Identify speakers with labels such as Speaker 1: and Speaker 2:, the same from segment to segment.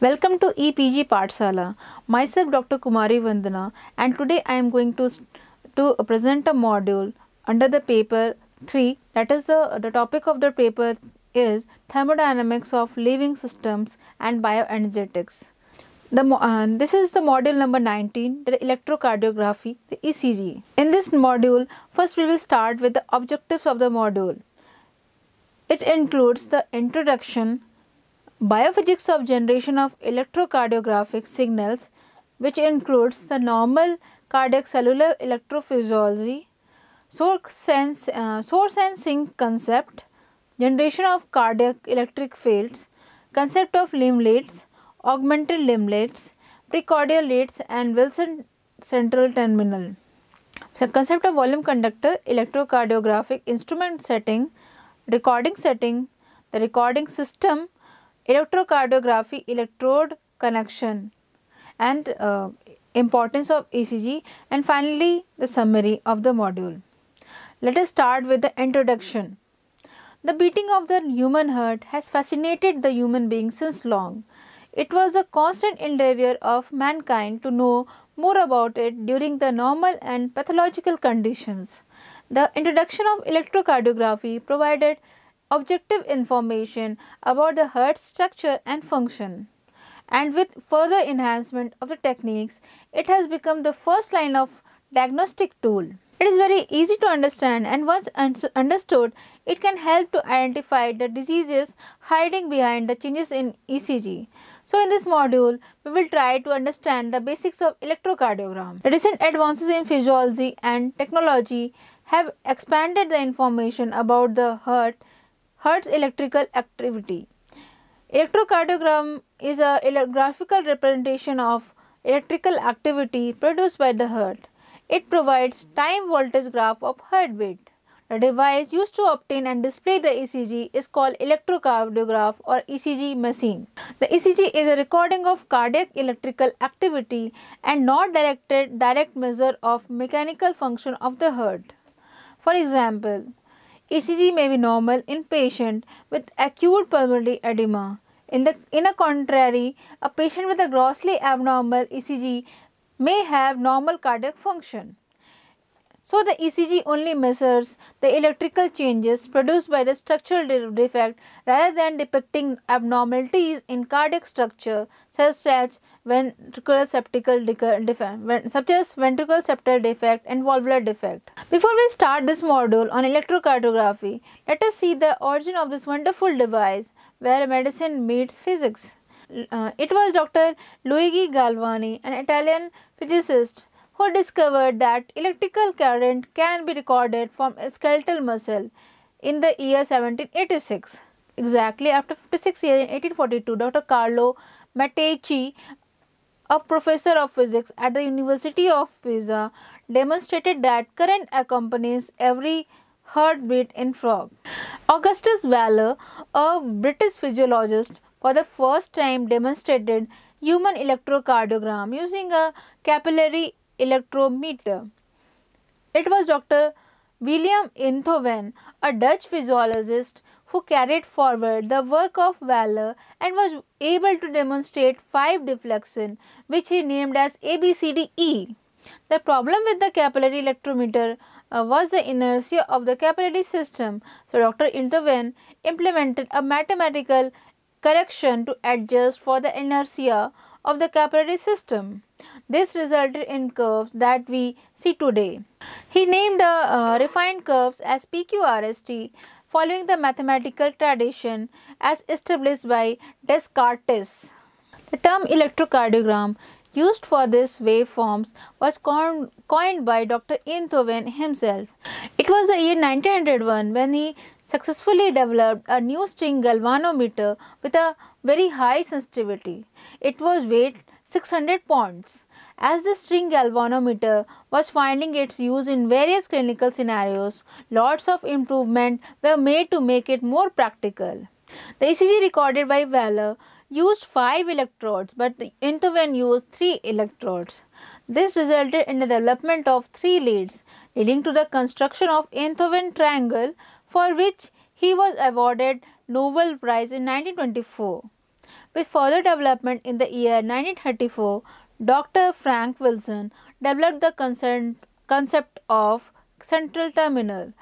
Speaker 1: Welcome to EPG Partsala. Myself Dr. Kumari Vandana and today I am going to, to present a module under the paper 3 that is the, the topic of the paper is thermodynamics of living systems and bioenergetics. The, uh, this is the module number 19 the electrocardiography the ECG. In this module first we will start with the objectives of the module. It includes the introduction biophysics of generation of electrocardiographic signals which includes the normal cardiac cellular electrophysiology, source, sense, uh, source concept, generation of cardiac electric fields, concept of limb leads, augmented limb leads, precordial leads and Wilson central terminal. So, concept of volume conductor, electrocardiographic instrument setting, recording setting, the recording system, electrocardiography electrode connection and uh, importance of ECG and finally the summary of the module. Let us start with the introduction. The beating of the human heart has fascinated the human being since long. It was a constant endeavor of mankind to know more about it during the normal and pathological conditions. The introduction of electrocardiography provided objective information about the heart structure and function. And with further enhancement of the techniques, it has become the first line of diagnostic tool. It is very easy to understand and once understood, it can help to identify the diseases hiding behind the changes in ECG. So in this module, we will try to understand the basics of electrocardiogram. The recent advances in physiology and technology have expanded the information about the heart Hertz electrical activity. Electrocardiogram is a graphical representation of electrical activity produced by the heart. It provides time voltage graph of heartbeat. The device used to obtain and display the ECG is called electrocardiograph or ECG machine. The ECG is a recording of cardiac electrical activity and not directed direct measure of mechanical function of the heart. For example, ECG may be normal in patient with acute pulmonary edema. In the in a contrary, a patient with a grossly abnormal ECG may have normal cardiac function. So, the ECG only measures the electrical changes produced by the structural defect rather than depicting abnormalities in cardiac structure such as ventricular septal defect, such as ventricular septal defect and valvular defect. Before we start this module on electrocardiography, let us see the origin of this wonderful device where medicine meets physics. Uh, it was Dr. Luigi Galvani, an Italian physicist who discovered that electrical current can be recorded from a skeletal muscle in the year 1786. Exactly after 56 years in 1842, Dr. Carlo Mattei, a professor of physics at the University of Pisa, demonstrated that current accompanies every heartbeat in frog. Augustus Waller, a British physiologist, for the first time demonstrated human electrocardiogram using a capillary electrometer. It was Dr. William Inthoven, a Dutch physiologist, who carried forward the work of Valor and was able to demonstrate five deflection, which he named as ABCDE. The problem with the capillary electrometer uh, was the inertia of the capillary system. So, Dr. Inthoven implemented a mathematical correction to adjust for the inertia of the capillary system. This resulted in curves that we see today. He named the uh, uh, refined curves as PQRST following the mathematical tradition as established by Descartes. The term electrocardiogram used for these waveforms was coined by Dr. Einthoven himself. It was the year 1901 when he successfully developed a new string galvanometer with a very high sensitivity. It was weight 600 pounds. As the string galvanometer was finding its use in various clinical scenarios, lots of improvement were made to make it more practical. The ECG recorded by Valer used 5 electrodes but Intoven used 3 electrodes. This resulted in the development of 3 leads leading to the construction of Intoven triangle for which he was awarded Nobel Prize in 1924. With further development in the year 1934, Dr. Frank Wilson developed the concept of central terminal.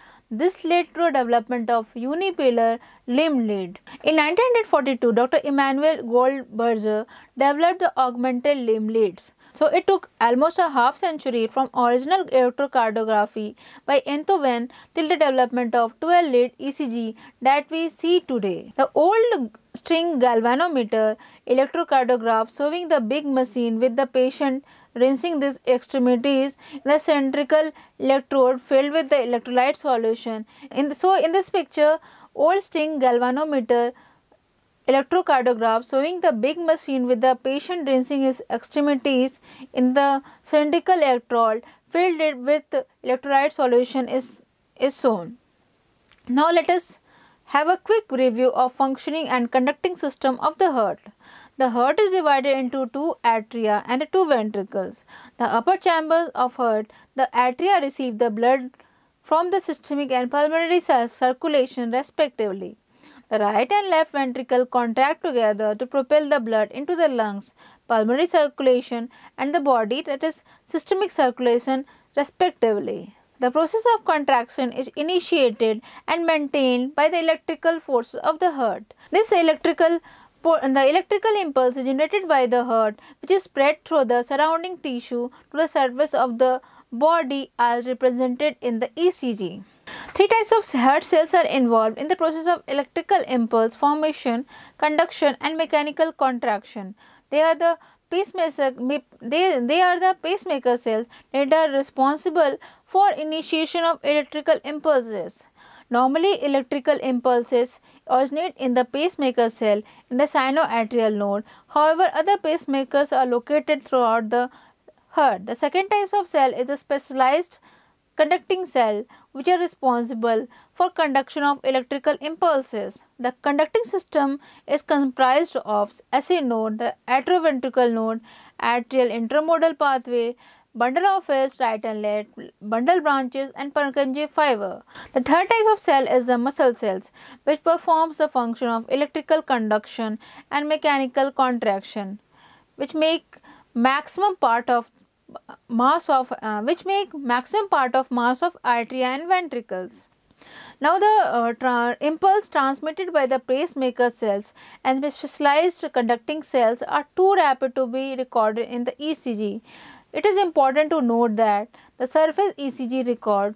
Speaker 1: This led to a development of unipolar limb lead. In 1942, Dr. Emanuel Goldberger developed the augmented limb leads. So it took almost a half century from original electrocardiography by Enthoven till the development of 12-lead ECG that we see today. The old string galvanometer electrocardiograph showing the big machine with the patient rinsing these extremities in a electrode filled with the electrolyte solution. In the, so in this picture, old string galvanometer Electrocardiograph showing the big machine with the patient rinsing his extremities in the cylindrical electrode filled it with electrolyte solution is, is shown. Now let us have a quick review of functioning and conducting system of the heart. The heart is divided into two atria and two ventricles. The upper chambers of heart, the atria receive the blood from the systemic and pulmonary circulation respectively. Right and left ventricle contract together to propel the blood into the lungs, pulmonary circulation and the body that is systemic circulation respectively. The process of contraction is initiated and maintained by the electrical forces of the heart. This electrical the electrical impulse is generated by the heart which is spread through the surrounding tissue to the surface of the body as represented in the ECG. Three types of heart cells are involved in the process of electrical impulse formation, conduction and mechanical contraction. They are the pacemaker they, they are the pacemaker cells that are responsible for initiation of electrical impulses. Normally, electrical impulses originate in the pacemaker cell in the sinoatrial node. However, other pacemakers are located throughout the heart. The second type of cell is a specialized conducting cell which are responsible for conduction of electrical impulses. The conducting system is comprised of SA node, the atrioventricular node, atrial intermodal pathway, bundle of His, right and left bundle branches and Purkinje fiber. The third type of cell is the muscle cells which performs the function of electrical conduction and mechanical contraction which make maximum part of mass of uh, which make maximum part of mass of atria and ventricles. Now the uh, tra impulse transmitted by the pacemaker cells and specialized conducting cells are too rapid to be recorded in the ECG. It is important to note that the surface ECG record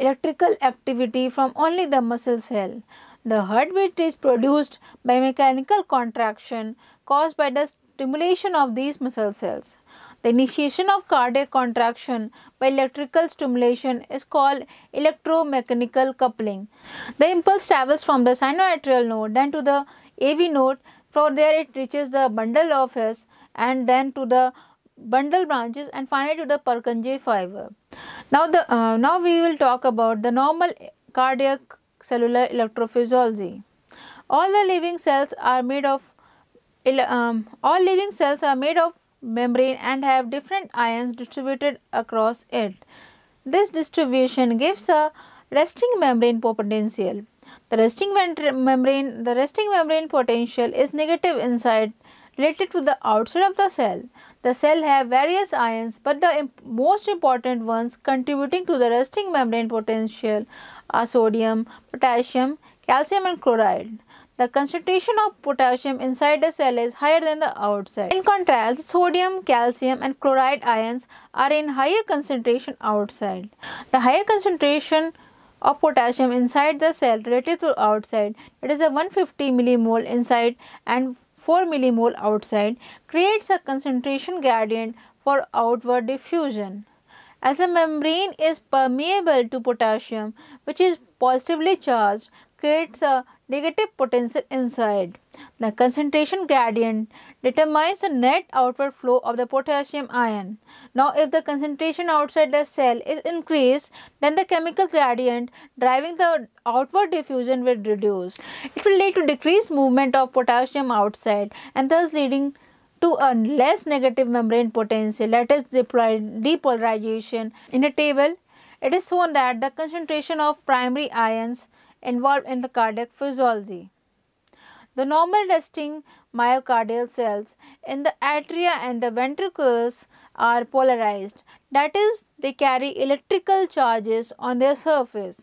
Speaker 1: electrical activity from only the muscle cell. The heartbeat is produced by mechanical contraction caused by the stimulation of these muscle cells. The initiation of cardiac contraction by electrical stimulation is called electromechanical coupling. The impulse travels from the sinoatrial node then to the AV node. From there it reaches the bundle of S and then to the bundle branches and finally to the Purkinje fiber. Now, the, uh, now we will talk about the normal cardiac cellular electrophysiology. All the living cells are made of um, all living cells are made of membrane and have different ions distributed across it. This distribution gives a resting membrane potential. The resting membrane, the resting membrane potential is negative inside related to the outside of the cell. The cell have various ions but the imp most important ones contributing to the resting membrane potential are sodium, potassium, calcium and chloride the concentration of potassium inside the cell is higher than the outside. In contrast, sodium, calcium and chloride ions are in higher concentration outside. The higher concentration of potassium inside the cell relative to outside, it is a 150 millimole inside and 4 millimole outside, creates a concentration gradient for outward diffusion. As the membrane is permeable to potassium, which is positively charged, creates a negative potential inside. The concentration gradient determines the net outward flow of the potassium ion. Now, if the concentration outside the cell is increased, then the chemical gradient driving the outward diffusion will reduce. It will lead to decreased movement of potassium outside and thus leading to a less negative membrane potential, that is depolarization. In a table, it is shown that the concentration of primary ions involved in the cardiac physiology. The normal resting myocardial cells in the atria and the ventricles are polarized. That is, they carry electrical charges on their surface.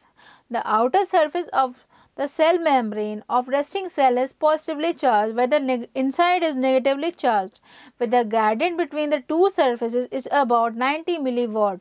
Speaker 1: The outer surface of the cell membrane of resting cell is positively charged where the inside is negatively charged, where the gradient between the two surfaces is about 90 millivolt.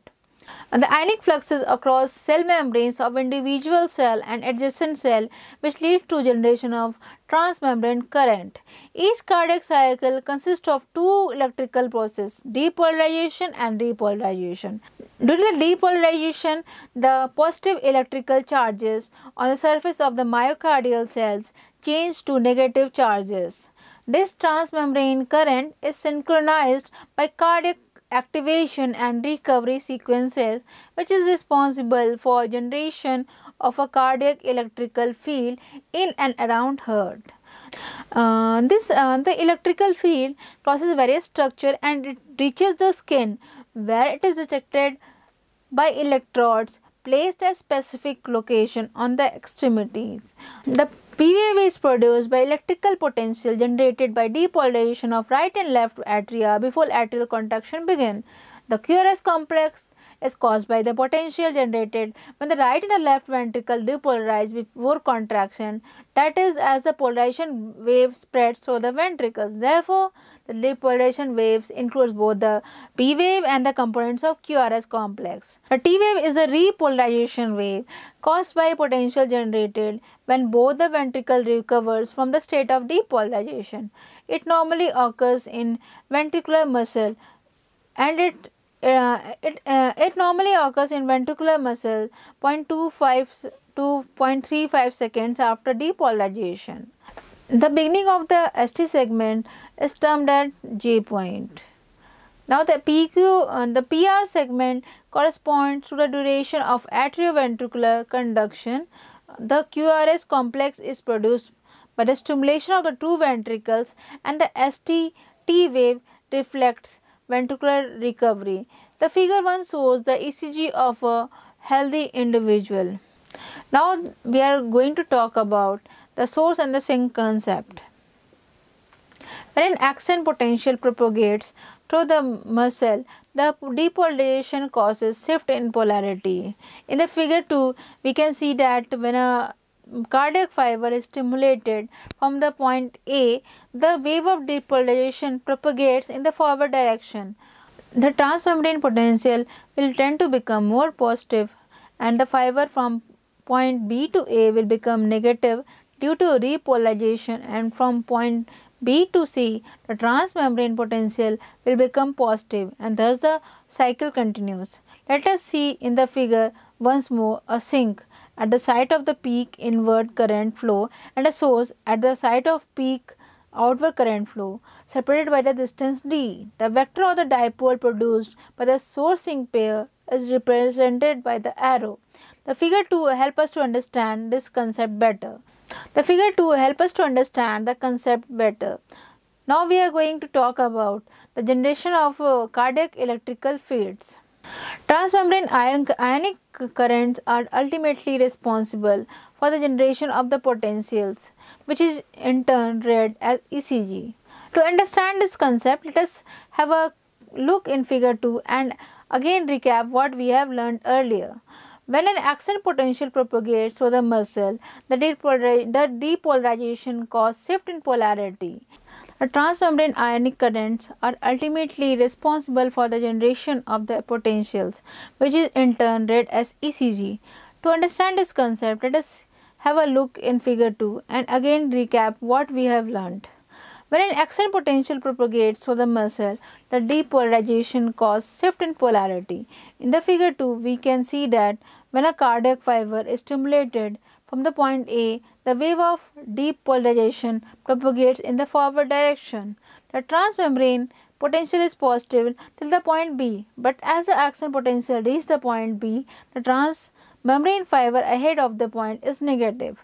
Speaker 1: And the ionic fluxes across cell membranes of individual cell and adjacent cell which lead to generation of transmembrane current. Each cardiac cycle consists of two electrical processes, depolarization and repolarization. During the depolarization, the positive electrical charges on the surface of the myocardial cells change to negative charges. This transmembrane current is synchronized by cardiac activation and recovery sequences which is responsible for generation of a cardiac electrical field in and around heart. Uh, this uh, the electrical field crosses various structure and it reaches the skin where it is detected by electrodes placed at specific location on the extremities. The wave is produced by electrical potential generated by depolarization of right and left atria before atrial contraction begin. The QRS complex is caused by the potential generated when the right and the left ventricle depolarize before contraction. That is, as the polarization wave spreads through the ventricles. Therefore, the depolarization waves includes both the P wave and the components of QRS complex. The T wave is a repolarization wave caused by potential generated when both the ventricle recovers from the state of depolarization. It normally occurs in ventricular muscle and it uh, it, uh, it normally occurs in ventricular muscle 0.25 to 0.35 seconds after depolarization. The beginning of the ST segment is termed as J point. Now the PQ uh, the PR segment corresponds to the duration of atrioventricular conduction. The QRS complex is produced by the stimulation of the two ventricles and the ST T wave reflects ventricular recovery. The figure 1 shows the ECG of a healthy individual. Now we are going to talk about the source and the sink concept. When an action potential propagates through the muscle, the depolarization causes shift in polarity. In the figure 2, we can see that when a cardiac fiber is stimulated from the point A, the wave of depolarization propagates in the forward direction. The transmembrane potential will tend to become more positive and the fiber from point B to A will become negative due to repolarization and from point B to C the transmembrane potential will become positive and thus the cycle continues. Let us see in the figure once more a sink at the site of the peak inward current flow and a source at the site of peak outward current flow separated by the distance d. The vector of the dipole produced by the sourcing pair is represented by the arrow. The figure 2 help us to understand this concept better. The figure 2 help us to understand the concept better. Now we are going to talk about the generation of uh, cardiac electrical fields. Transmembrane ionic currents are ultimately responsible for the generation of the potentials, which is in turn read as ECG. To understand this concept, let us have a look in figure 2 and again recap what we have learned earlier. When an action potential propagates through the muscle, the, the depolarization causes shift in polarity. The transmembrane ionic currents are ultimately responsible for the generation of the potentials, which is in turn read as ECG. To understand this concept, let us have a look in figure 2 and again recap what we have learned. When an action potential propagates through the muscle, the depolarization causes shift in polarity. In the figure 2, we can see that when a cardiac fiber is stimulated, from the point A, the wave of depolarization propagates in the forward direction. The transmembrane potential is positive till the point B, but as the action potential reaches the point B, the transmembrane fiber ahead of the point is negative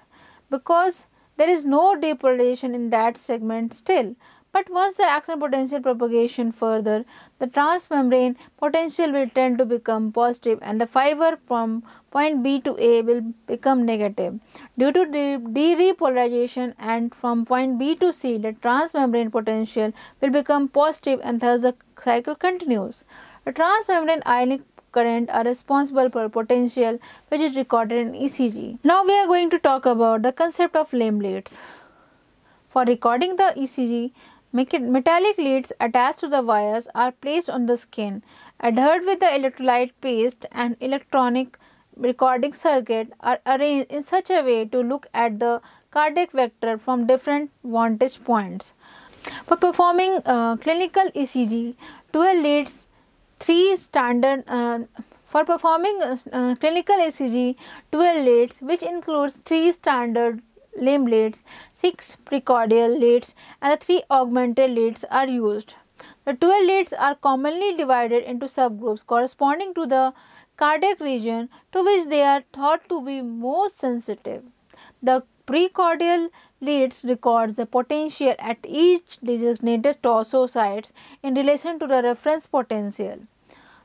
Speaker 1: because there is no depolarization in that segment still. But once the action potential propagation further, the transmembrane potential will tend to become positive and the fiber from point B to A will become negative. Due to derepolarization and from point B to C, the transmembrane potential will become positive and thus the cycle continues. The transmembrane ionic current are responsible for potential which is recorded in ECG. Now we are going to talk about the concept of lamb leads. For recording the ECG, Metallic leads attached to the wires are placed on the skin, adhered with the electrolyte paste and electronic recording circuit are arranged in such a way to look at the cardiac vector from different vantage points. For performing uh, clinical ECG, 12 leads, 3 standard uh, for performing uh, clinical ECG, 12 leads, which includes 3 standard limb leads, 6 precordial leads and the 3 augmented leads are used. The 12 leads are commonly divided into subgroups corresponding to the cardiac region to which they are thought to be most sensitive. The precordial leads records the potential at each designated torso sites in relation to the reference potential.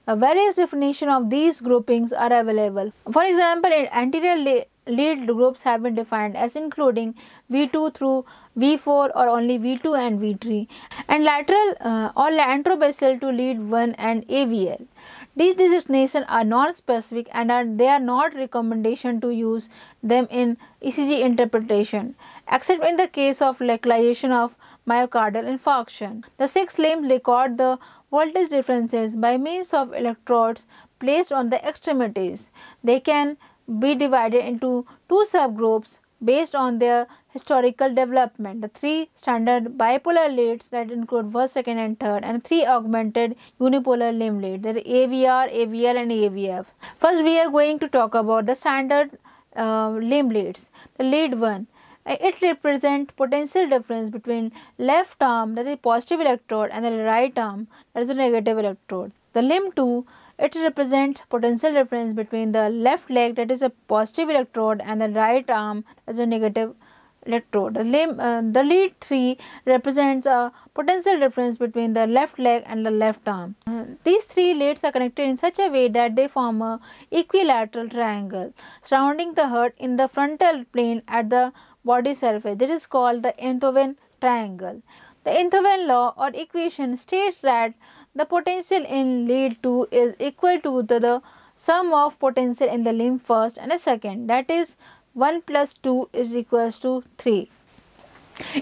Speaker 1: various definition of these groupings are available. For example, anterior lead groups have been defined as including V2 through V4 or only V2 and V3 and lateral uh, or antrobasal to lead 1 and AVL. These designations are non-specific and are, they are not recommendation to use them in ECG interpretation except in the case of localization of myocardial infarction. The six limbs record the voltage differences by means of electrodes placed on the extremities. They can be divided into two subgroups based on their historical development. The three standard bipolar leads that include first, second and third and three augmented unipolar limb leads: that is AVR, AVL and AVF. First we are going to talk about the standard uh, limb leads. The lead 1 uh, it represents potential difference between left arm that is positive electrode and the right arm that is the negative electrode. The limb 2 it represents potential difference between the left leg that is a positive electrode and the right arm as a negative electrode. The, limb, uh, the lead 3 represents a potential difference between the left leg and the left arm. Uh, these three leads are connected in such a way that they form a equilateral triangle surrounding the heart in the frontal plane at the body surface. This is called the Enthoven triangle. The Enthoven law or equation states that the potential in lead 2 is equal to the, the sum of potential in the limb first and the second that is 1 plus 2 is equals to 3.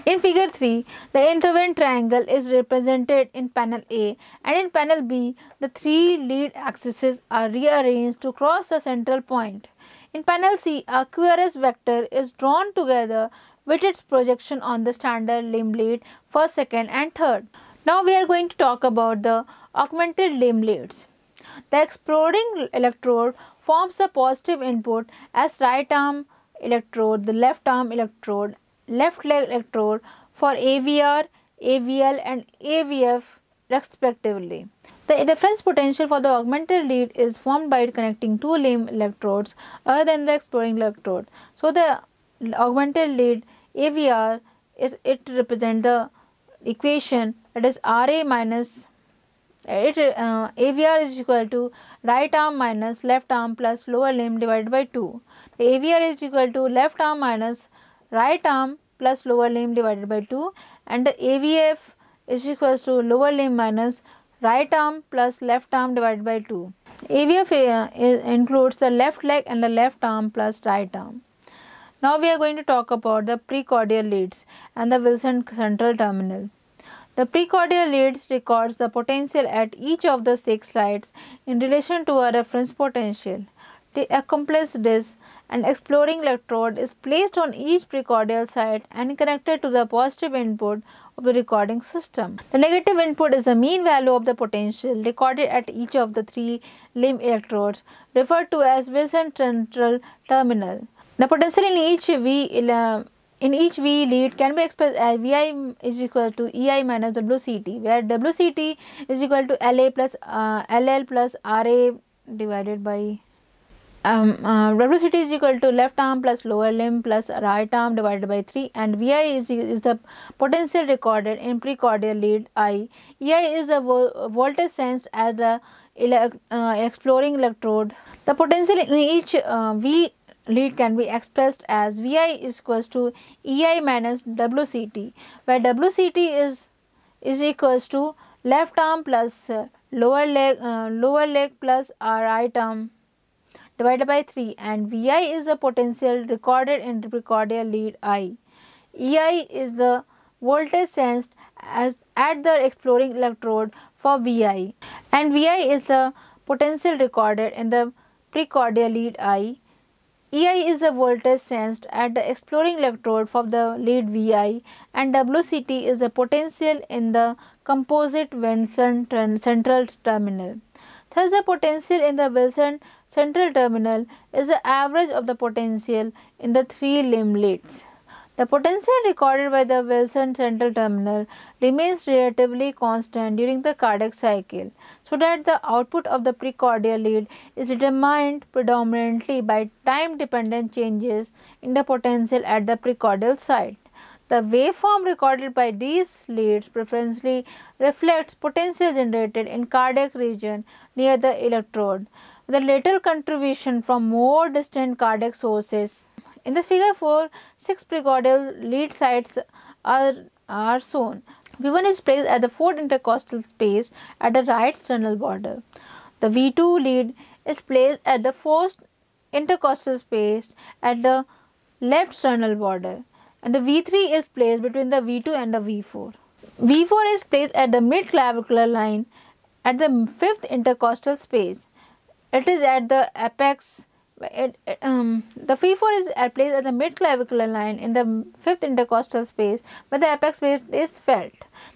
Speaker 1: In figure 3, the intervent triangle is represented in panel A and in panel B, the three lead axes are rearranged to cross the central point. In panel C, a QRS vector is drawn together with its projection on the standard limb lead first, second and third. Now we are going to talk about the augmented limb leads. The exploding electrode forms a positive input as right arm electrode, the left arm electrode, left leg electrode for AVR, AVL and AVF respectively. The reference potential for the augmented lead is formed by connecting two limb electrodes other than the exploring electrode. So the augmented lead AVR is it represents the equation that is Ra minus it uh, AVR is equal to right arm minus left arm plus lower limb divided by 2. The AVR is equal to left arm minus right arm plus lower limb divided by 2 and the AVF is equal to lower limb minus right arm plus left arm divided by 2. AVF uh, includes the left leg and the left arm plus right arm. Now we are going to talk about the precordial leads and the Wilson central terminal. The precordial leads records the potential at each of the six sites in relation to a reference potential. To accomplish this, an exploring electrode is placed on each precordial site and connected to the positive input of the recording system. The negative input is the mean value of the potential recorded at each of the three limb electrodes, referred to as Wilson central terminal. The potential in each V in each V lead can be expressed as Vi is equal to EI minus WCT, where WCT is equal to LA plus uh, LL plus RA divided by um, uh, WCT is equal to left arm plus lower limb plus right arm divided by 3 and VI is, is the potential recorded in precordial lead I. EI is the vo voltage sensed at the ele uh, exploring electrode. The potential in each uh, V lead can be expressed as Vi is equals to EI minus WCT, where WCT is is equals to left arm plus uh, lower leg uh, lower leg plus right arm divided by 3 and Vi is the potential recorded in the precordial lead I. EI is the voltage sensed as at the exploring electrode for Vi and Vi is the potential recorded in the precordial lead I EI is the voltage sensed at the exploring electrode for the lead VI and WCT is the potential in the composite Wilson central terminal. Thus, the potential in the Wilson central terminal is the average of the potential in the three limb leads. The potential recorded by the Wilson central terminal remains relatively constant during the cardiac cycle, so that the output of the precordial lead is determined predominantly by time dependent changes in the potential at the precordial site. The waveform recorded by these leads preferentially reflects potential generated in cardiac region near the electrode, with a little contribution from more distant cardiac sources in the figure 4, six precordial lead sites are, are shown. V1 is placed at the fourth intercostal space at the right sternal border. The V2 lead is placed at the fourth intercostal space at the left sternal border and the V3 is placed between the V2 and the V4. V4 is placed at the mid clavicular line at the fifth intercostal space. It is at the apex it, um, the v 4 is at placed at the mid clavicular line in the fifth intercostal space where the apex is felt.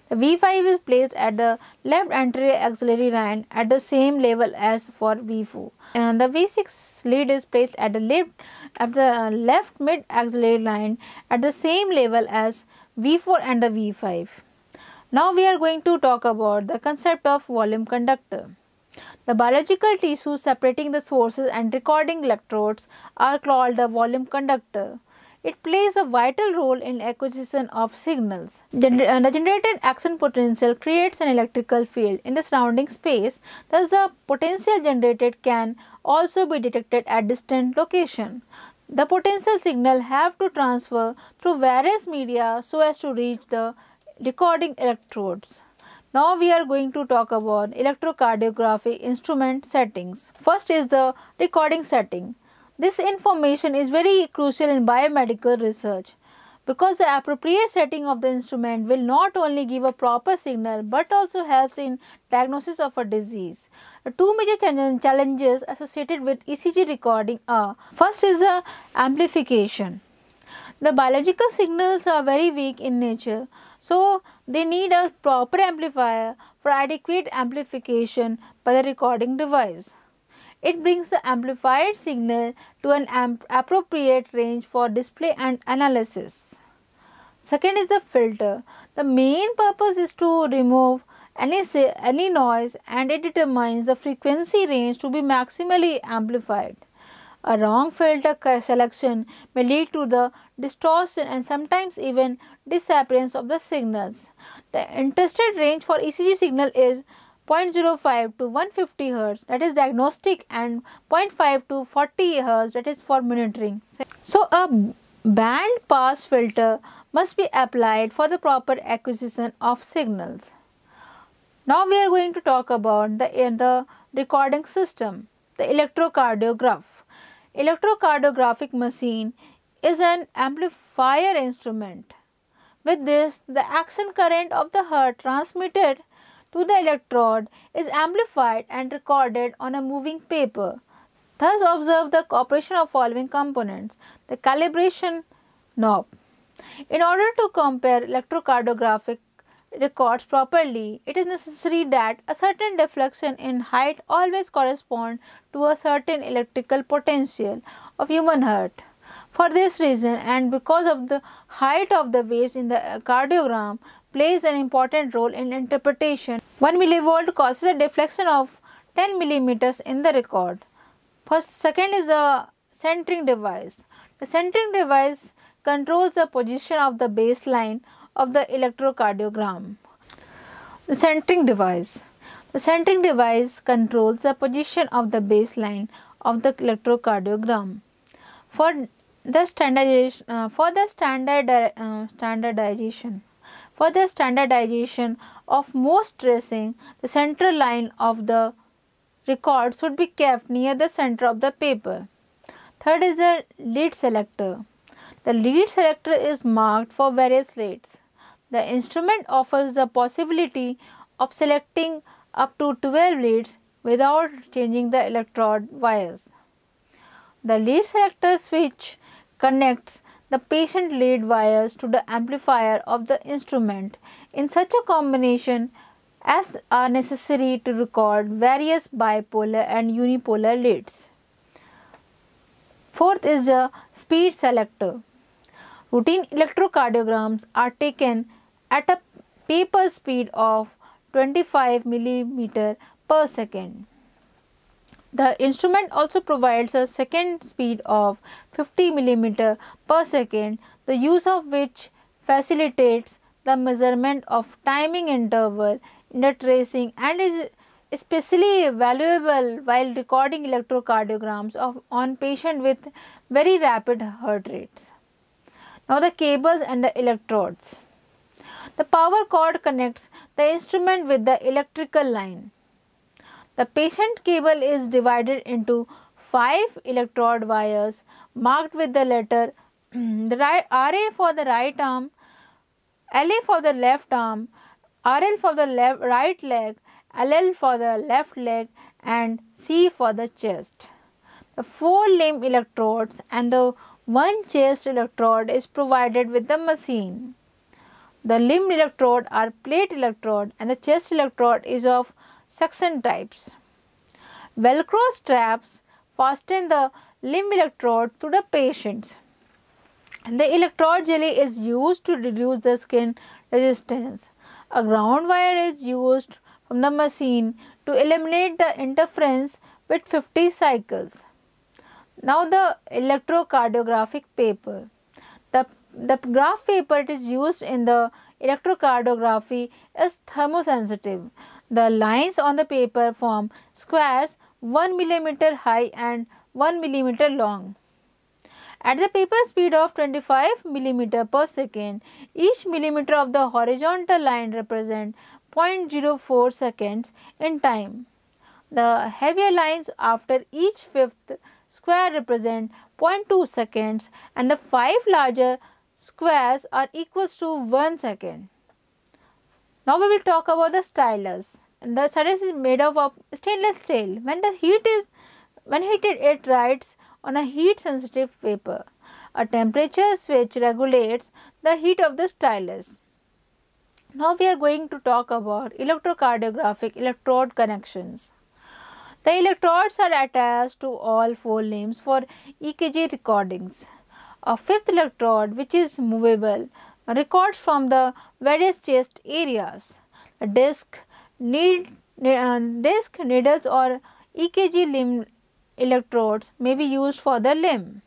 Speaker 1: The V5 is placed at the left anterior axillary line at the same level as for V4. And the V6 lead is placed at the left at the left mid axillary line at the same level as V4 and the V5. Now we are going to talk about the concept of volume conductor. The biological tissues separating the sources and recording electrodes are called the volume conductor. It plays a vital role in acquisition of signals. Uh, the generated action potential creates an electrical field in the surrounding space. Thus, the potential generated can also be detected at distant location. The potential signal have to transfer through various media so as to reach the recording electrodes. Now we are going to talk about electrocardiography instrument settings. First is the recording setting. This information is very crucial in biomedical research because the appropriate setting of the instrument will not only give a proper signal but also helps in diagnosis of a disease. The two major challenges associated with ECG recording are first is the amplification the biological signals are very weak in nature. So, they need a proper amplifier for adequate amplification by the recording device. It brings the amplified signal to an appropriate range for display and analysis. Second is the filter. The main purpose is to remove any, any noise and it determines the frequency range to be maximally amplified. A wrong filter selection may lead to the distortion and sometimes even disappearance of the signals. The interested range for ECG signal is 0.05 to 150 Hz that is diagnostic and 0.5 to 40 Hz that is for monitoring. So a band pass filter must be applied for the proper acquisition of signals. Now we are going to talk about the, in the recording system, the electrocardiograph. Electrocardiographic machine is an amplifier instrument. With this, the action current of the heart transmitted to the electrode is amplified and recorded on a moving paper. Thus observe the operation of following components. The calibration knob. In order to compare electrocardiographic records properly, it is necessary that a certain deflection in height always correspond to a certain electrical potential of human heart. For this reason and because of the height of the waves in the cardiogram plays an important role in interpretation, 1 millivolt causes a deflection of 10 millimeters in the record. First, second is a centering device. The centering device controls the position of the baseline of the electrocardiogram. The centering device. The centering device controls the position of the baseline of the electrocardiogram. For the standardization, uh, for the standard uh, standardization, for the standardization of most tracing, the central line of the record should be kept near the center of the paper. Third is the lead selector. The lead selector is marked for various leads. The instrument offers the possibility of selecting up to 12 leads without changing the electrode wires. The lead selector switch connects the patient lead wires to the amplifier of the instrument in such a combination as are necessary to record various bipolar and unipolar leads. Fourth is the speed selector. Routine electrocardiograms are taken at a paper speed of 25 millimeter per second. The instrument also provides a second speed of 50 millimeter per second, the use of which facilitates the measurement of timing interval in the tracing and is especially valuable while recording electrocardiograms of on patient with very rapid heart rates. Now the cables and the electrodes. The power cord connects the instrument with the electrical line. The patient cable is divided into five electrode wires marked with the letter the right, RA for the right arm, LA for the left arm, RL for the left, right leg, LL for the left leg and C for the chest. The four limb electrodes and the one chest electrode is provided with the machine. The limb electrode are plate electrode and the chest electrode is of suction types. Velcro straps fasten the limb electrode to the patient. The electrode jelly is used to reduce the skin resistance. A ground wire is used from the machine to eliminate the interference with 50 cycles. Now the electrocardiographic paper the graph paper it is used in the electrocardiography is thermosensitive. The lines on the paper form squares 1 millimeter high and 1 millimeter long. At the paper speed of 25 millimeter per second, each millimeter of the horizontal line represents 0.04 seconds in time. The heavier lines after each fifth square represent 0.2 seconds and the five larger squares are equals to 1 second. Now we will talk about the stylus. The stylus is made of stainless steel. When the heat is when heated it writes on a heat sensitive paper. A temperature switch regulates the heat of the stylus. Now we are going to talk about electrocardiographic electrode connections. The electrodes are attached to all four limbs for EKG recordings. A fifth electrode which is movable records from the various chest areas. A disc, need, uh, disc, needles or EKG limb electrodes may be used for the limb.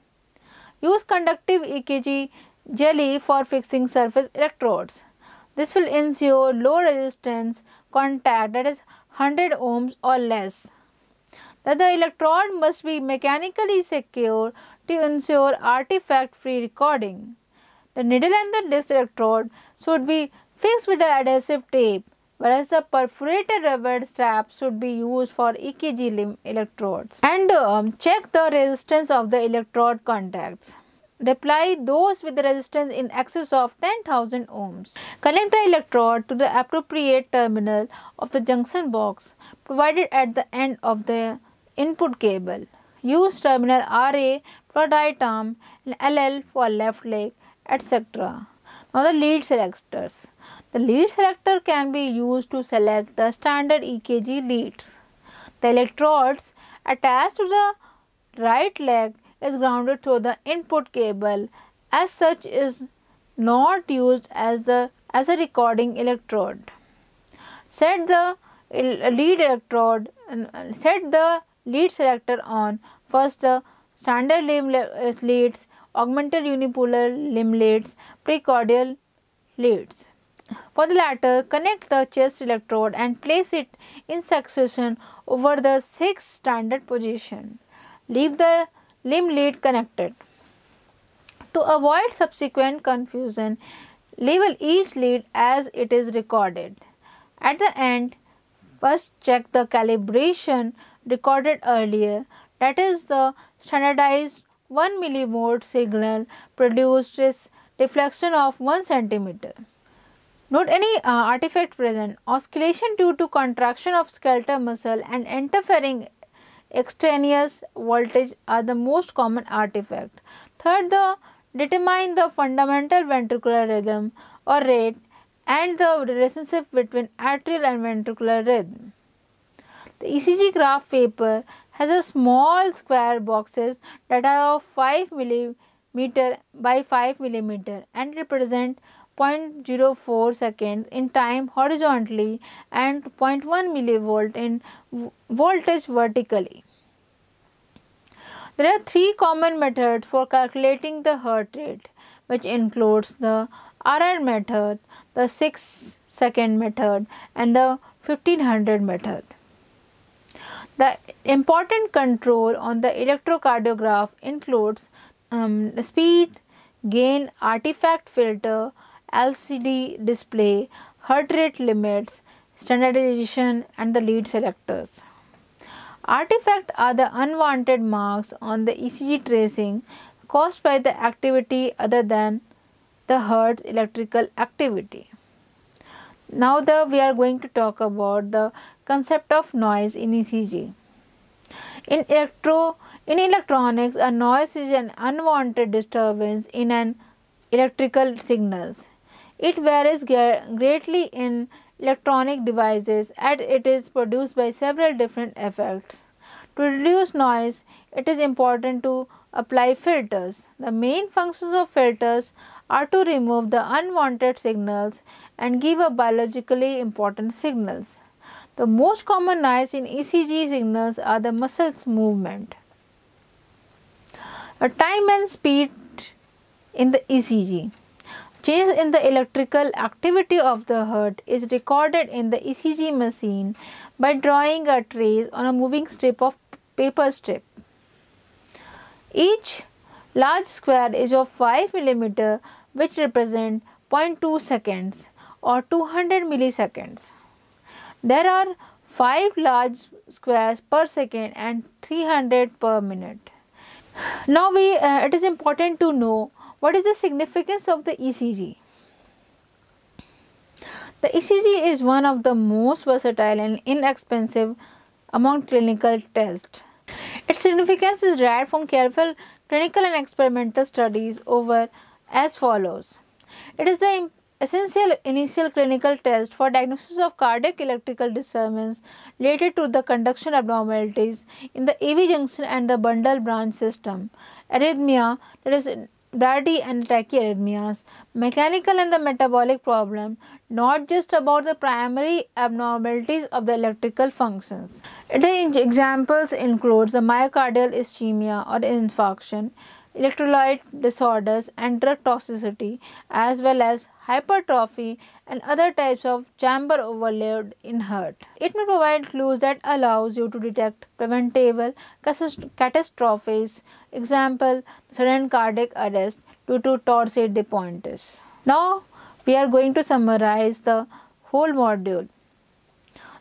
Speaker 1: Use conductive EKG jelly for fixing surface electrodes. This will ensure low resistance contact that is 100 ohms or less. That the electrode must be mechanically secure to ensure artifact free recording. The needle and the disc electrode should be fixed with the adhesive tape whereas the perforated rubber strap should be used for EKG limb electrodes. And um, check the resistance of the electrode contacts. Reply those with the resistance in excess of 10,000 ohms. Connect the electrode to the appropriate terminal of the junction box provided at the end of the input cable. Use terminal RA for right arm and LL for left leg, etc. Now the lead selectors. The lead selector can be used to select the standard EKG leads. The electrodes attached to the right leg is grounded to the input cable as such is not used as the as a recording electrode. Set the lead electrode set the lead selector on. First, the standard limb uh, leads, augmented unipolar limb leads, precordial leads. For the latter, connect the chest electrode and place it in succession over the six standard position. Leave the limb lead connected. To avoid subsequent confusion, label each lead as it is recorded. At the end, first check the calibration recorded earlier, that is, the standardized 1 millivolt signal produced is deflection of 1 centimeter. Note any uh, artifact present, oscillation due to contraction of skeletal muscle and interfering extraneous voltage are the most common artifact. Third, the determine the fundamental ventricular rhythm or rate and the relationship between atrial and ventricular rhythm. The ECG graph paper has a small square boxes that are of 5 millimeter by 5 millimeter and represent 0.04 seconds in time horizontally and 0.1 millivolt in voltage vertically. There are three common methods for calculating the heart rate which includes the RR method, the 6 second method and the 1500 method. The important control on the electrocardiograph includes um, speed, gain, artifact filter, LCD display, heart rate limits, standardization and the lead selectors. Artifact are the unwanted marks on the ECG tracing caused by the activity other than the Hertz electrical activity now the we are going to talk about the concept of noise in ECG. In electro in electronics, a noise is an unwanted disturbance in an electrical signals. It varies greatly in electronic devices and it is produced by several different effects. To reduce noise, it is important to apply filters. The main functions of filters are to remove the unwanted signals and give a biologically important signals. The most common noise in ECG signals are the muscles movement. A time and speed in the ECG. Change in the electrical activity of the heart is recorded in the ECG machine by drawing a trace on a moving strip of paper strip. Each large square is of 5 millimeter, which represent 0.2 seconds or 200 milliseconds. There are 5 large squares per second and 300 per minute. Now we uh, it is important to know what is the significance of the ECG. The ECG is one of the most versatile and inexpensive among clinical tests its significance is derived from careful clinical and experimental studies over as follows. It is the essential initial clinical test for diagnosis of cardiac electrical disturbance related to the conduction abnormalities in the AV junction and the bundle branch system. Arrhythmia, that is brady and tachyarrhythmias mechanical and the metabolic problem not just about the primary abnormalities of the electrical functions examples include the myocardial ischemia or infarction electrolyte disorders and drug toxicity as well as hypertrophy and other types of chamber overload in heart. It may provide clues that allows you to detect preventable catastrophes, example sudden cardiac arrest due to torsade pointes. Now we are going to summarize the whole module.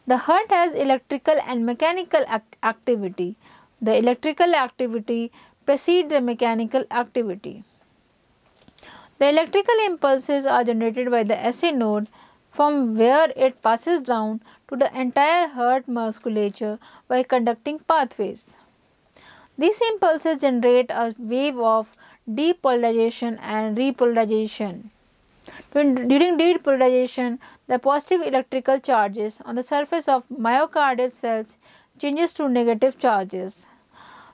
Speaker 1: The heart has electrical and mechanical activity. The electrical activity precede the mechanical activity. The electrical impulses are generated by the SA node from where it passes down to the entire heart musculature by conducting pathways. These impulses generate a wave of depolarization and repolarization. During depolarization, the positive electrical charges on the surface of myocardial cells changes to negative charges.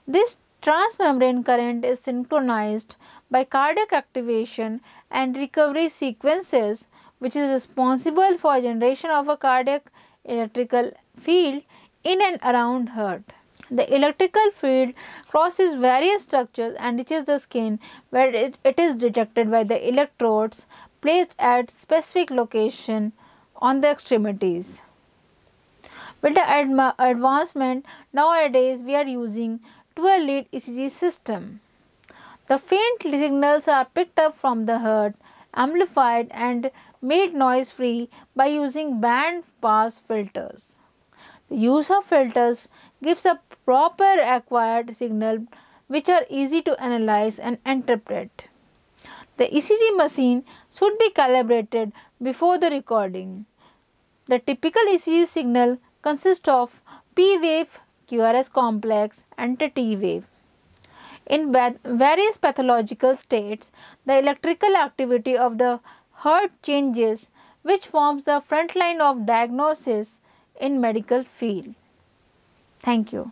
Speaker 1: This transmembrane current is synchronized by cardiac activation and recovery sequences which is responsible for generation of a cardiac electrical field in and around heart. The electrical field crosses various structures and reaches the skin where it, it is detected by the electrodes placed at specific location on the extremities. With the advancement, nowadays we are using to a lead ECG system. The faint signals are picked up from the heart, amplified and made noise free by using band-pass filters. The use of filters gives a proper acquired signal which are easy to analyze and interpret. The ECG machine should be calibrated before the recording. The typical ECG signal consists of P wave QRS complex, and T wave. In various pathological states, the electrical activity of the heart changes which forms the front line of diagnosis in medical field. Thank you.